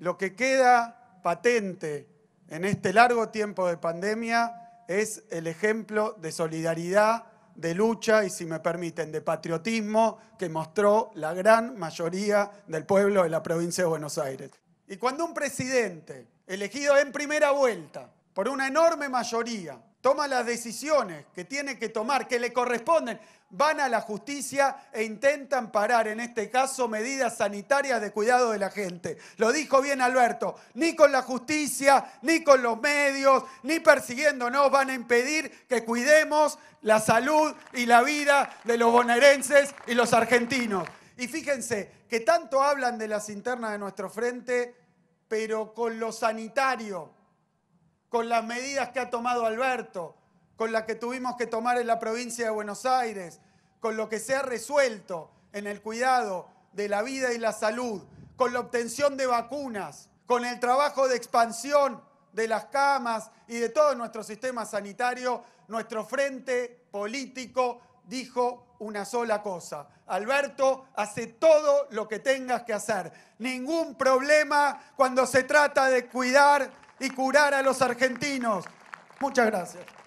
Lo que queda patente en este largo tiempo de pandemia es el ejemplo de solidaridad, de lucha y, si me permiten, de patriotismo que mostró la gran mayoría del pueblo de la provincia de Buenos Aires. Y cuando un presidente elegido en primera vuelta por una enorme mayoría toma las decisiones que tiene que tomar, que le corresponden, van a la justicia e intentan parar, en este caso, medidas sanitarias de cuidado de la gente. Lo dijo bien Alberto, ni con la justicia, ni con los medios, ni persiguiéndonos van a impedir que cuidemos la salud y la vida de los bonaerenses y los argentinos. Y fíjense que tanto hablan de las internas de nuestro frente, pero con lo sanitario con las medidas que ha tomado Alberto, con las que tuvimos que tomar en la provincia de Buenos Aires, con lo que se ha resuelto en el cuidado de la vida y la salud, con la obtención de vacunas, con el trabajo de expansión de las camas y de todo nuestro sistema sanitario, nuestro frente político dijo una sola cosa. Alberto, hace todo lo que tengas que hacer. Ningún problema cuando se trata de cuidar y curar a los argentinos. Muchas gracias.